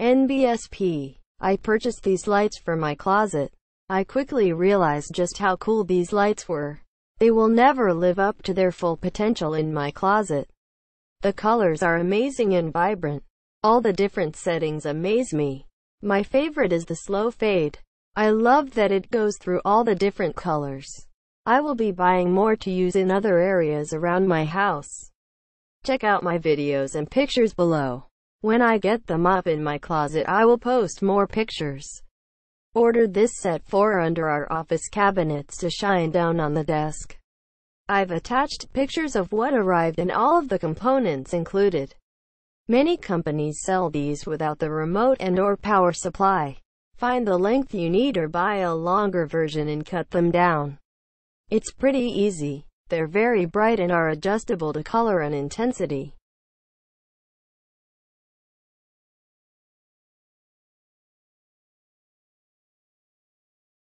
NBSP. I purchased these lights for my closet. I quickly realized just how cool these lights were. They will never live up to their full potential in my closet. The colors are amazing and vibrant. All the different settings amaze me. My favorite is the slow fade. I love that it goes through all the different colors. I will be buying more to use in other areas around my house. Check out my videos and pictures below. When I get them up in my closet I will post more pictures. Ordered this set for under our office cabinets to shine down on the desk. I've attached pictures of what arrived and all of the components included. Many companies sell these without the remote and or power supply. Find the length you need or buy a longer version and cut them down. It's pretty easy. They're very bright and are adjustable to color and intensity.